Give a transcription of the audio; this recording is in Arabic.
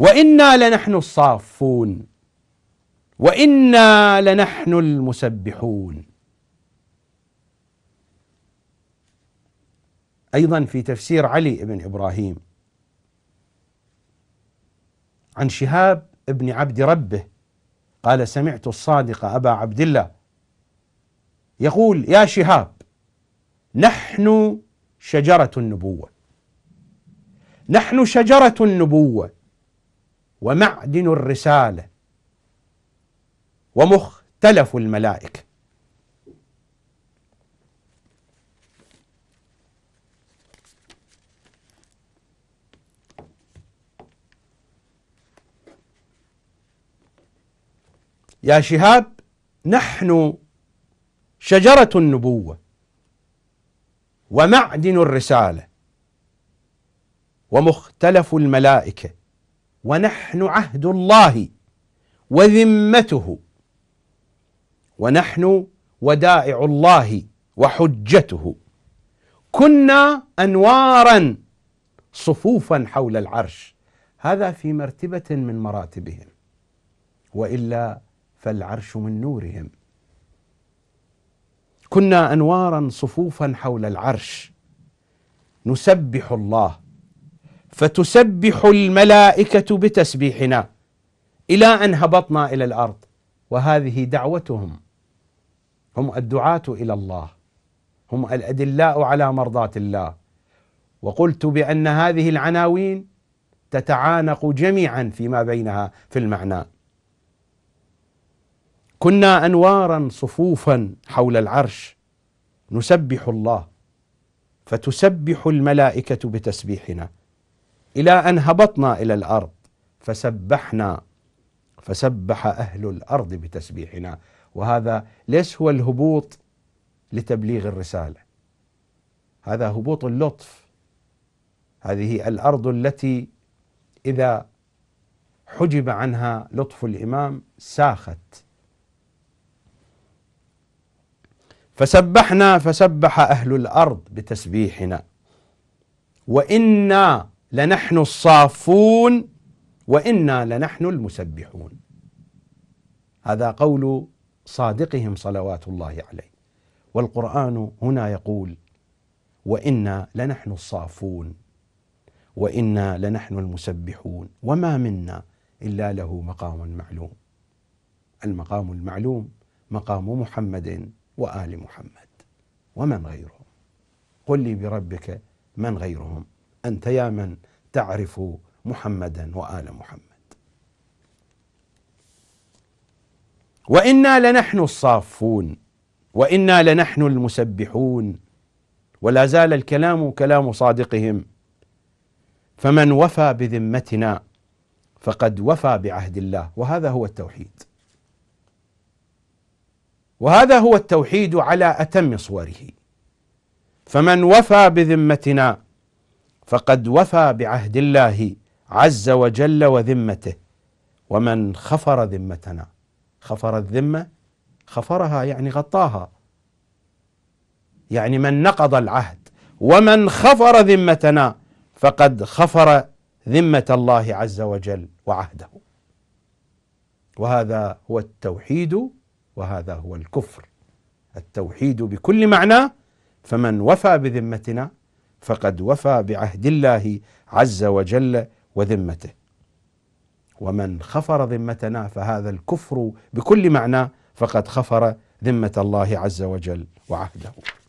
وانا لنحن الصافون وانا لنحن المسبحون ايضا في تفسير علي بن ابراهيم عن شهاب بن عبد ربه قال سمعت الصادق ابا عبد الله يقول يا شهاب نحن شجره النبوه نحن شجره النبوه ومعدن الرسالة ومختلف الملائكة يا شهاب نحن شجرة النبوة ومعدن الرسالة ومختلف الملائكة ونحن عهد الله وذمته ونحن ودائع الله وحجته كنا انوارا صفوفا حول العرش هذا في مرتبه من مراتبهم والا فالعرش من نورهم كنا انوارا صفوفا حول العرش نسبح الله فتسبح الملائكة بتسبيحنا إلى أن هبطنا إلى الأرض وهذه دعوتهم هم الدعاة إلى الله هم الأدلاء على مرضاة الله وقلت بأن هذه العناوين تتعانق جميعا فيما بينها في المعنى كنا انوارا صفوفا حول العرش نسبح الله فتسبح الملائكه بتسبيحنا إلى أن هبطنا إلى الأرض فسبحنا فسبح أهل الأرض بتسبيحنا وهذا ليس هو الهبوط لتبليغ الرسالة هذا هبوط اللطف هذه الأرض التي إذا حجب عنها لطف الإمام ساخت فسبحنا فسبح أهل الأرض بتسبيحنا وإنا لنحن الصافون وانا لنحن المسبحون هذا قول صادقهم صلوات الله عليه والقران هنا يقول وانا لنحن الصافون وانا لنحن المسبحون وما منا الا له مقام معلوم المقام المعلوم مقام محمد وال محمد ومن غيرهم قل لي بربك من غيرهم أنت يا من تعرف محمدا وآل محمد وإنا لنحن الصافون وإنا لنحن المسبحون ولا زال الكلام كلام صادقهم فمن وفى بذمتنا فقد وفى بعهد الله وهذا هو التوحيد وهذا هو التوحيد على اتم صوره فمن وفى بذمتنا فقد وفى بعهد الله عز وجل وذمته ومن خفر ذمتنا خفر الذمه خفرها يعني غطاها يعني من نقض العهد ومن خفر ذمتنا فقد خفر ذمه الله عز وجل وعهده وهذا هو التوحيد وهذا هو الكفر التوحيد بكل معناه فمن وفى بذمتنا فقد وفى بعهد الله عز وجل وذمته ومن خفر ذمتنا فهذا الكفر بكل معنى فقد خفر ذمه الله عز وجل وعهده